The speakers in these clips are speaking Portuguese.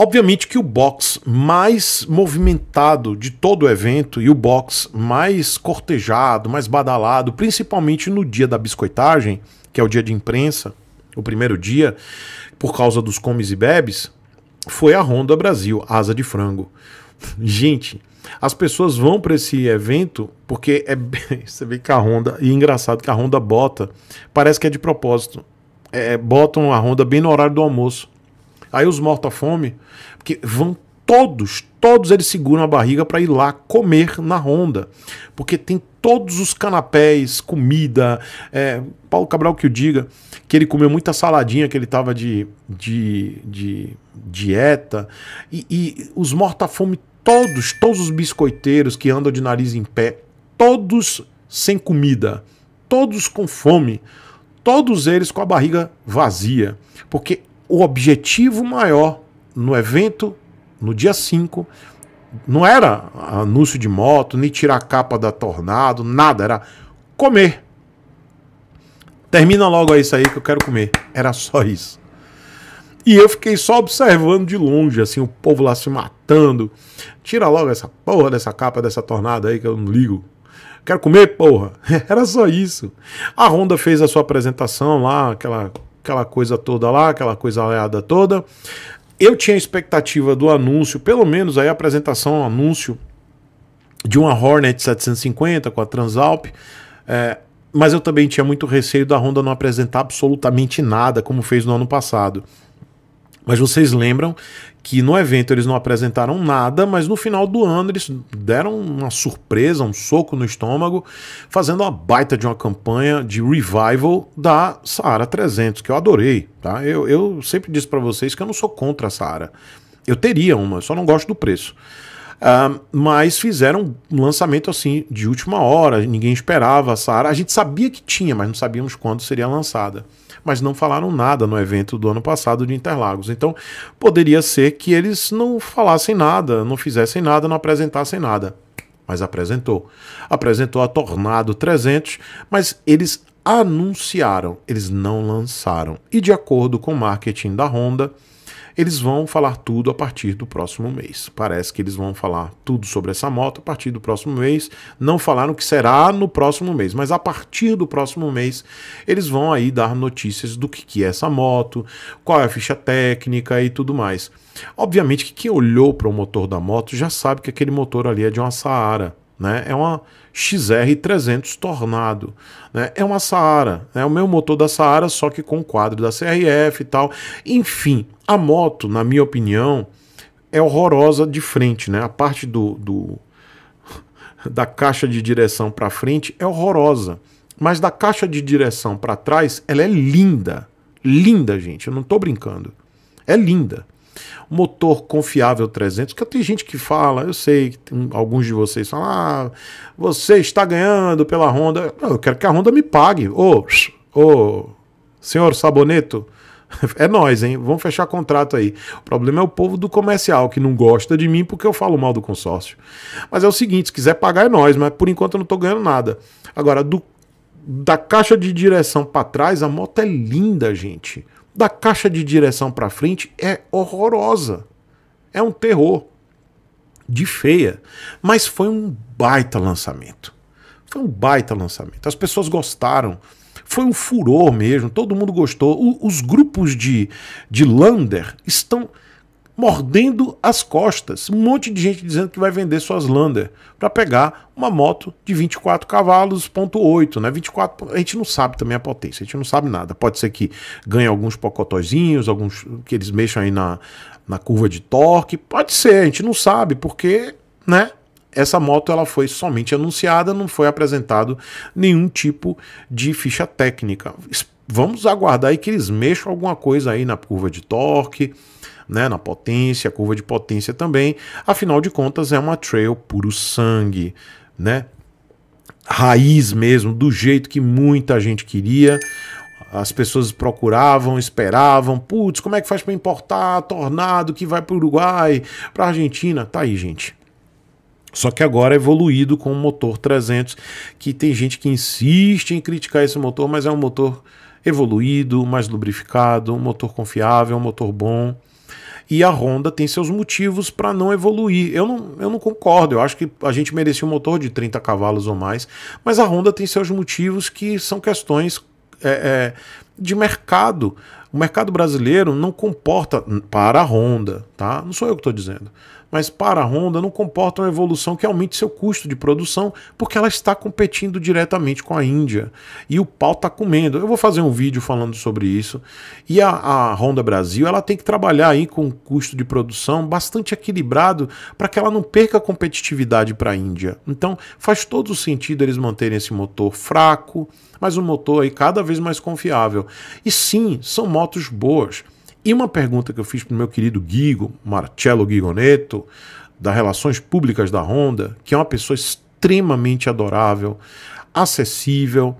Obviamente que o box mais movimentado de todo o evento e o box mais cortejado, mais badalado, principalmente no dia da biscoitagem, que é o dia de imprensa, o primeiro dia, por causa dos comes e bebes, foi a Honda Brasil, asa de frango. Gente, as pessoas vão para esse evento porque é você vê que a Honda e é engraçado que a Honda bota, parece que é de propósito. É, botam a Honda bem no horário do almoço. Aí os mortos à fome porque vão todos, todos eles seguram a barriga para ir lá comer na Honda. porque tem todos os canapés, comida. É, Paulo Cabral que o diga que ele comeu muita saladinha, que ele estava de, de, de, dieta, e, e os à fome todos, todos os biscoiteiros que andam de nariz em pé, todos sem comida, todos com fome, todos eles com a barriga vazia, porque o objetivo maior no evento, no dia 5, não era anúncio de moto, nem tirar a capa da Tornado, nada, era comer. Termina logo isso aí que eu quero comer. Era só isso. E eu fiquei só observando de longe, assim, o povo lá se matando. Tira logo essa porra dessa capa dessa tornada aí que eu não ligo. Quero comer, porra. Era só isso. A Honda fez a sua apresentação lá, aquela aquela coisa toda lá, aquela coisa alheada toda. Eu tinha expectativa do anúncio, pelo menos aí a apresentação, anúncio de uma Hornet 750 com a Transalp. É, mas eu também tinha muito receio da Honda não apresentar absolutamente nada, como fez no ano passado. Mas vocês lembram que no evento eles não apresentaram nada, mas no final do ano eles deram uma surpresa, um soco no estômago, fazendo uma baita de uma campanha de revival da Saara 300, que eu adorei, tá? Eu, eu sempre disse para vocês que eu não sou contra a Saara. Eu teria uma, só não gosto do preço. Uh, mas fizeram um lançamento assim de última hora, ninguém esperava a Saara. A gente sabia que tinha, mas não sabíamos quando seria lançada mas não falaram nada no evento do ano passado de Interlagos. Então, poderia ser que eles não falassem nada, não fizessem nada, não apresentassem nada. Mas apresentou. Apresentou a Tornado 300, mas eles anunciaram, eles não lançaram. E de acordo com o marketing da Honda, eles vão falar tudo a partir do próximo mês. Parece que eles vão falar tudo sobre essa moto a partir do próximo mês. Não falaram que será no próximo mês, mas a partir do próximo mês eles vão aí dar notícias do que, que é essa moto, qual é a ficha técnica e tudo mais. Obviamente que quem olhou para o motor da moto já sabe que aquele motor ali é de uma Saara. Né? É uma XR300 Tornado, né? É uma Saara, né? é né? o meu motor da Saara, só que com quadro da CRF e tal. Enfim, a moto, na minha opinião, é horrorosa de frente, né? A parte do, do da caixa de direção para frente é horrorosa, mas da caixa de direção para trás ela é linda, linda, gente. Eu não estou brincando, é linda. Motor confiável 300, que tem gente que fala, eu sei que tem, alguns de vocês falam, ah, você está ganhando pela Honda. eu quero que a Honda me pague. Ô, oh, ô, oh, senhor Saboneto, é nós, hein? Vamos fechar contrato aí. O problema é o povo do comercial que não gosta de mim porque eu falo mal do consórcio. Mas é o seguinte, se quiser pagar é nós, mas por enquanto eu não tô ganhando nada. Agora, do, da caixa de direção para trás, a moto é linda, gente. Da caixa de direção para frente é horrorosa. É um terror de feia, mas foi um baita lançamento. Foi um baita lançamento. As pessoas gostaram. Foi um furor mesmo, todo mundo gostou. O, os grupos de, de Lander estão mordendo as costas. Um monte de gente dizendo que vai vender suas Lander para pegar uma moto de 24 cavalos, ponto 8, né? 24, a gente não sabe também a potência, a gente não sabe nada. Pode ser que ganhe alguns pocotózinhos, alguns que eles mexam aí na, na curva de torque, pode ser, a gente não sabe, porque, né? Essa moto ela foi somente anunciada, não foi apresentado nenhum tipo de ficha técnica. Vamos aguardar aí que eles mexam alguma coisa aí na curva de torque, né, na potência, curva de potência também. Afinal de contas é uma trail puro sangue, né? Raiz mesmo, do jeito que muita gente queria as pessoas procuravam, esperavam. Putz, como é que faz para importar tornado que vai para o Uruguai, para a Argentina? Tá aí, gente. Só que agora é evoluído com o motor 300, que tem gente que insiste em criticar esse motor, mas é um motor evoluído, mais lubrificado, um motor confiável, um motor bom. E a Honda tem seus motivos para não evoluir. Eu não, eu não concordo, eu acho que a gente merecia um motor de 30 cavalos ou mais, mas a Honda tem seus motivos que são questões é, é, de mercado. O mercado brasileiro não comporta para a Honda, tá? Não sou eu que estou dizendo mas para a Honda não comporta uma evolução que aumente seu custo de produção, porque ela está competindo diretamente com a Índia. E o pau está comendo. Eu vou fazer um vídeo falando sobre isso. E a, a Honda Brasil ela tem que trabalhar aí com um custo de produção bastante equilibrado para que ela não perca competitividade para a Índia. Então faz todo o sentido eles manterem esse motor fraco, mas um motor aí cada vez mais confiável. E sim, são motos boas. E uma pergunta que eu fiz para o meu querido Guigo, Marcello Guigoneto, da Relações Públicas da Honda, que é uma pessoa extremamente adorável, acessível.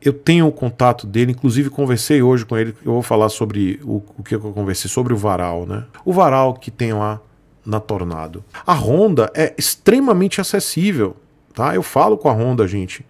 Eu tenho o contato dele, inclusive conversei hoje com ele. Eu vou falar sobre o, o que eu conversei, sobre o varal, né? O varal que tem lá na Tornado. A Honda é extremamente acessível, tá? Eu falo com a Honda, gente.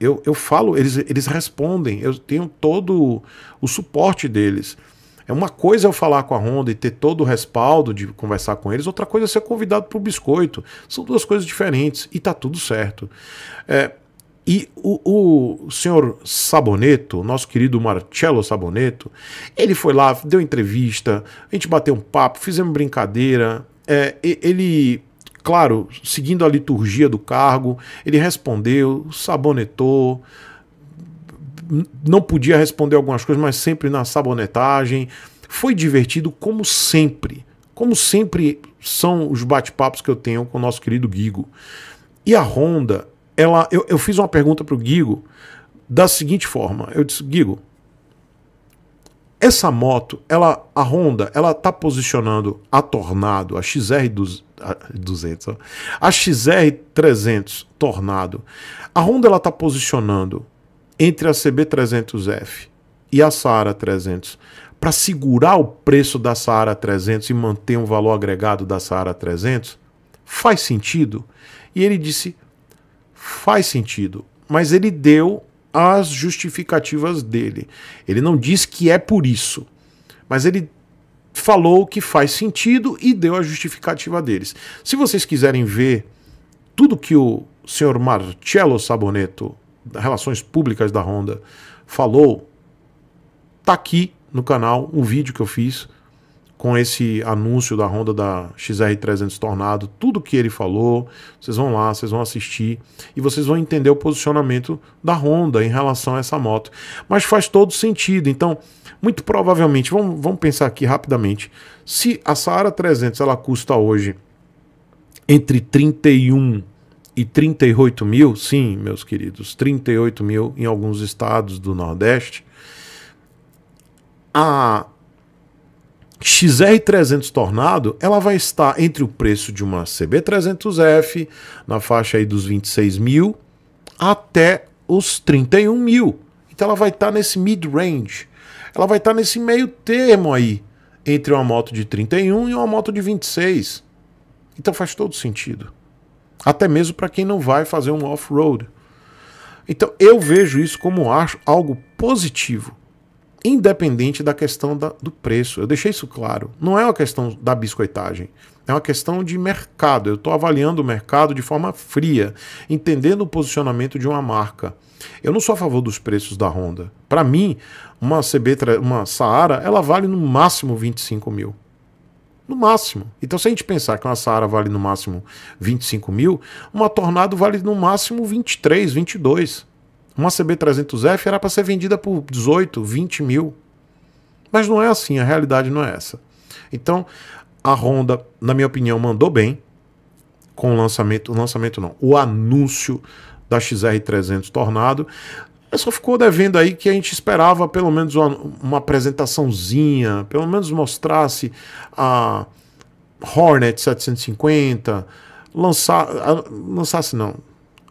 Eu, eu falo, eles, eles respondem, eu tenho todo o suporte deles. É uma coisa eu falar com a Honda e ter todo o respaldo de conversar com eles, outra coisa é ser convidado para o biscoito. São duas coisas diferentes e tá tudo certo. É, e o, o senhor Saboneto, nosso querido Marcello Saboneto, ele foi lá, deu entrevista, a gente bateu um papo, fizemos brincadeira. É, ele claro, seguindo a liturgia do cargo, ele respondeu, sabonetou, não podia responder algumas coisas, mas sempre na sabonetagem. Foi divertido como sempre. Como sempre são os bate-papos que eu tenho com o nosso querido Guigo. E a Honda, ela, eu, eu fiz uma pergunta para o Guigo da seguinte forma. Eu disse, Guigo, essa moto, ela, a Honda, ela tá posicionando a Tornado, a XR a 200, a XR 300 Tornado. A Honda ela tá posicionando entre a CB300F e a Saara 300 para segurar o preço da Saara 300 e manter um valor agregado da Saara 300? Faz sentido? E ele disse: faz sentido, mas ele deu as justificativas dele. Ele não diz que é por isso, mas ele falou que faz sentido e deu a justificativa deles. Se vocês quiserem ver tudo que o senhor Marcello Saboneto Relações Públicas da Honda, falou, tá aqui no canal um vídeo que eu fiz com esse anúncio da Honda da XR300 Tornado, tudo que ele falou, vocês vão lá, vocês vão assistir e vocês vão entender o posicionamento da Honda em relação a essa moto. Mas faz todo sentido, então, muito provavelmente, vamos, vamos pensar aqui rapidamente, se a Saara 300 ela custa hoje entre 31 e 38 mil, sim, meus queridos, 38 mil em alguns estados do Nordeste. A XR300 Tornado, ela vai estar entre o preço de uma CB300F, na faixa aí dos 26 mil, até os 31 mil. Então ela vai estar nesse mid-range. Ela vai estar nesse meio termo aí, entre uma moto de 31 e uma moto de 26. Então faz todo sentido. Até mesmo para quem não vai fazer um off-road. Então eu vejo isso como acho algo positivo, independente da questão da, do preço. Eu deixei isso claro. Não é uma questão da biscoitagem. É uma questão de mercado. Eu estou avaliando o mercado de forma fria, entendendo o posicionamento de uma marca. Eu não sou a favor dos preços da Honda. Para mim, uma CB, uma Saara, ela vale no máximo 25 mil. No máximo. Então, se a gente pensar que uma Saara vale no máximo 25 mil, uma Tornado vale no máximo 23, 22. Uma CB300F era para ser vendida por 18, 20 mil. Mas não é assim, a realidade não é essa. Então, a Honda, na minha opinião, mandou bem com o lançamento, o lançamento não, o anúncio da XR300 Tornado. Mas só ficou devendo aí que a gente esperava pelo menos uma, uma apresentaçãozinha, pelo menos mostrasse a Hornet 750, lançar, lançasse não,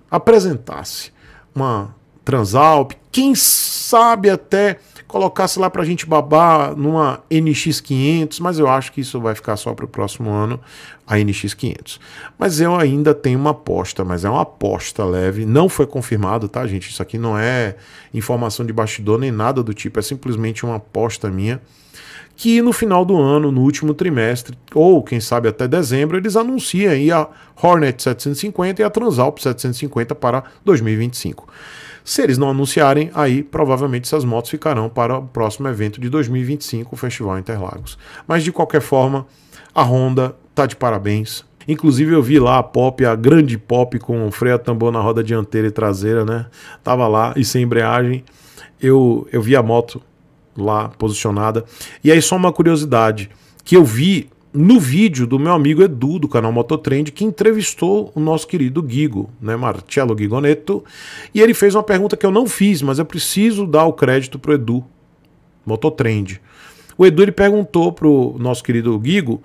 apresentasse uma Transalp, quem sabe até colocasse lá para a gente babar numa NX500, mas eu acho que isso vai ficar só para o próximo ano, a NX500. Mas eu ainda tenho uma aposta, mas é uma aposta leve, não foi confirmado, tá, gente? Isso aqui não é informação de bastidor nem nada do tipo, é simplesmente uma aposta minha. Que no final do ano, no último trimestre, ou quem sabe até dezembro, eles anunciam aí a Hornet 750 e a Transalp 750 para 2025. Se eles não anunciarem, aí provavelmente essas motos ficarão para o próximo evento de 2025, o Festival Interlagos. Mas de qualquer forma, a Honda tá de parabéns. Inclusive eu vi lá a pop, a grande pop com freio a tambor na roda dianteira e traseira, né? Tava lá e sem embreagem. Eu, eu vi a moto lá posicionada. E aí só uma curiosidade que eu vi no vídeo do meu amigo Edu, do canal Mototrend, que entrevistou o nosso querido Guigo, né, Marcelo Guigonetto, e ele fez uma pergunta que eu não fiz, mas eu preciso dar o crédito pro Edu, Mototrend. O Edu ele perguntou pro nosso querido Guigo,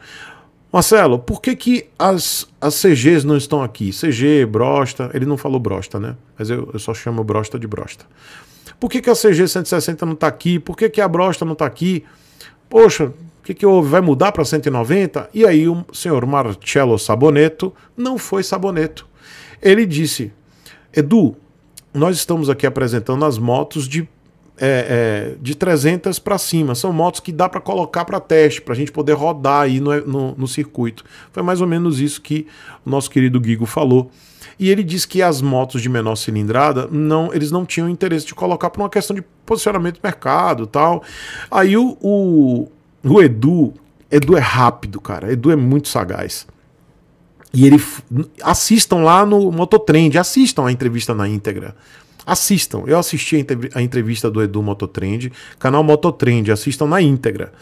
Marcelo, por que, que as, as CGs não estão aqui? CG, brosta, ele não falou brosta, né? Mas eu, eu só chamo brosta de brosta. Por que, que a CG 160 não está aqui? Por que, que a brosta não está aqui? Poxa, que, que houve? Vai mudar para 190? E aí o senhor Marcelo Saboneto não foi Saboneto. Ele disse: Edu, nós estamos aqui apresentando as motos de, é, é, de 300 para cima. São motos que dá para colocar para teste, para a gente poder rodar aí no, no, no circuito. Foi mais ou menos isso que o nosso querido Guigo falou. E ele disse que as motos de menor cilindrada não, eles não tinham interesse de colocar por uma questão de posicionamento do mercado tal. Aí o, o, o Edu, Edu é rápido, cara. Edu é muito sagaz. E ele assistam lá no Mototrend, assistam a entrevista na íntegra. Assistam. Eu assisti a entrevista do Edu Mototrend, canal Mototrend, assistam na íntegra.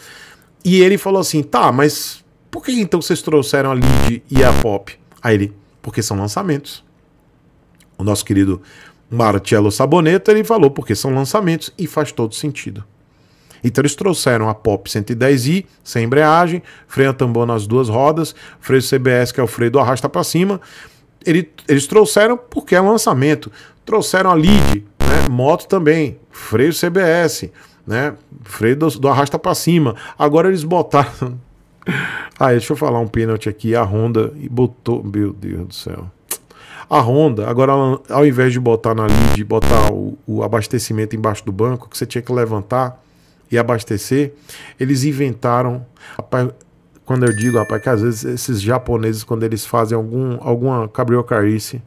E ele falou assim: "Tá, mas por que então vocês trouxeram a Lid e a Pop?" Aí ele: "Porque são lançamentos." O nosso querido Marcelo Saboneta, ele falou: "Porque são lançamentos e faz todo sentido." Então eles trouxeram a Pop 110i, sem embreagem, freio a tambor nas duas rodas, freio CBS, que é o freio do arrasta para cima. Ele, eles trouxeram porque é um lançamento. Trouxeram a Lead, né? moto também, freio CBS, né? freio do, do arrasta para cima. Agora eles botaram. ah, deixa eu falar um pênalti aqui. A Honda e botou. Meu Deus do céu. A Honda, agora, ao invés de botar na lead, botar o, o abastecimento embaixo do banco, que você tinha que levantar, e abastecer, eles inventaram. Rapaz, quando eu digo, rapaz, que às vezes esses japoneses, quando eles fazem algum, alguma cabriocarice,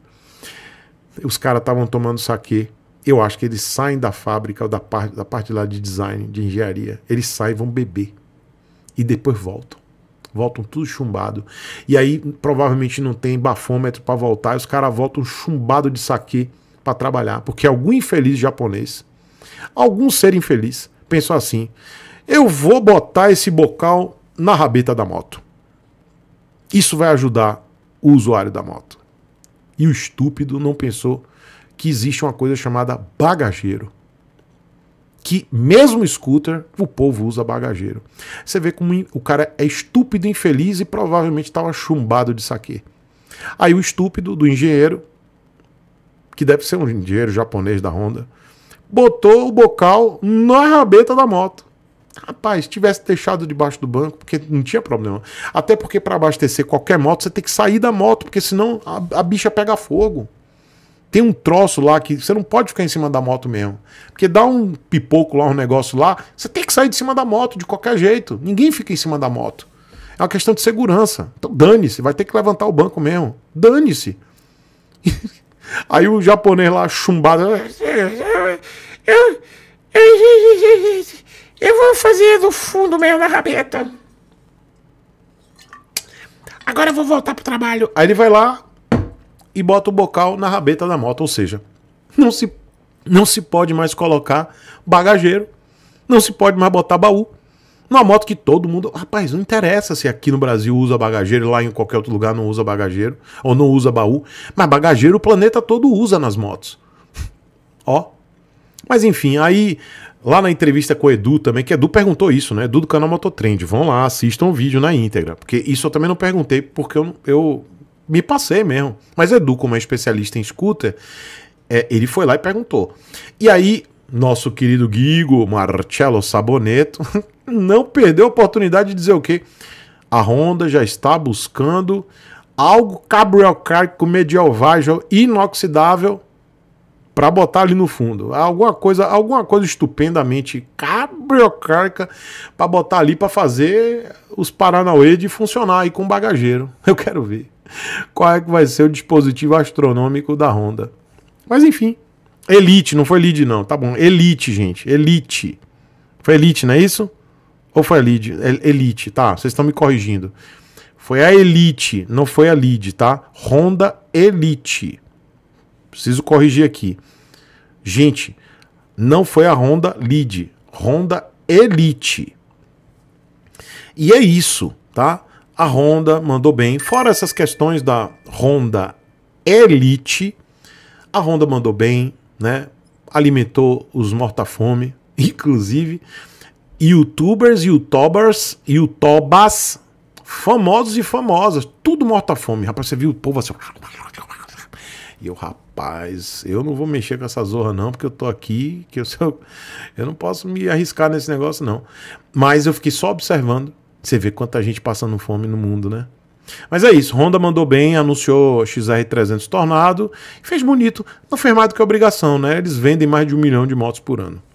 os caras estavam tomando saque. Eu acho que eles saem da fábrica, da parte, da parte lá de design, de engenharia. Eles saem, vão beber. E depois voltam. Voltam tudo chumbado. E aí, provavelmente, não tem bafômetro para voltar. E os caras voltam chumbado de saque para trabalhar. Porque algum infeliz japonês, algum ser infeliz, pensou assim: eu vou botar esse bocal na rabeta da moto. Isso vai ajudar o usuário da moto. E o estúpido não pensou que existe uma coisa chamada bagageiro. Que mesmo scooter, o povo usa bagageiro. Você vê como o cara é estúpido, infeliz e provavelmente estava tá chumbado de saque. Aí o estúpido do engenheiro, que deve ser um engenheiro japonês da Honda, botou o bocal na rabeta da moto. Rapaz, tivesse deixado debaixo do banco, porque não tinha problema. Até porque para abastecer qualquer moto, você tem que sair da moto, porque senão a, a bicha pega fogo. Tem um troço lá que você não pode ficar em cima da moto mesmo. Porque dá um pipoco lá, um negócio lá, você tem que sair de cima da moto de qualquer jeito. Ninguém fica em cima da moto. É uma questão de segurança. Então dane-se, vai ter que levantar o banco mesmo. Dane-se. Aí o japonês lá chumbado. Eu, eu vou fazer do fundo mesmo na rabeta. Agora eu vou voltar pro trabalho. Aí ele vai lá e bota o bocal na rabeta da moto. Ou seja, não se, não se pode mais colocar bagageiro, não se pode mais botar baú, numa moto que todo mundo. Rapaz, não interessa se aqui no Brasil usa bagageiro, lá em qualquer outro lugar não usa bagageiro, ou não usa baú. Mas bagageiro o planeta todo usa nas motos. Ó. Mas enfim, aí Lá na entrevista com o Edu também, que Edu perguntou isso, né? Edu do canal Mototrend. Vão lá, assistam o vídeo na íntegra. Porque isso eu também não perguntei, porque eu, eu me passei mesmo. Mas Edu, como é especialista em scooter, é, ele foi lá e perguntou. E aí nosso querido Guigo Marcelo Saboneto, não perdeu a oportunidade de dizer o quê? A Honda já está buscando algo cabriocárquico, medieval, inoxidável para botar ali no fundo. Alguma coisa, alguma coisa estupendamente cabriocárquica para botar ali para fazer os Paranauê de funcionar aí com bagageiro. Eu quero ver qual é que vai ser o dispositivo astronômico da Honda. Mas enfim, Elite, não foi lead, não. Tá bom. Elite, gente. Elite. Foi Elite, não é isso? Ou foi a lead? Elite, tá. Vocês estão me corrigindo. Foi a Elite, não foi a lead, tá? Honda Elite. Preciso corrigir aqui. Gente, não foi a Honda Lead. Honda Elite. E é isso, tá? A Honda mandou bem. Fora essas questões da Honda Elite, a Honda mandou bem, né? Alimentou os morta-fome, inclusive youtubers, youtubers, youtobas, famosos e famosas, tudo morta-fome. Rapaz, você viu o povo assim. E eu, rapaz, eu não vou mexer com essa zorra, não, porque eu tô aqui, que eu, eu, eu não posso me arriscar nesse negócio, não. Mas eu fiquei só observando. Você vê quanta gente passando fome no mundo, né? Mas é isso, Honda mandou bem, anunciou XR300 Tornado, fez bonito, não fez mais do que obrigação, né? Eles vendem mais de um milhão de motos por ano.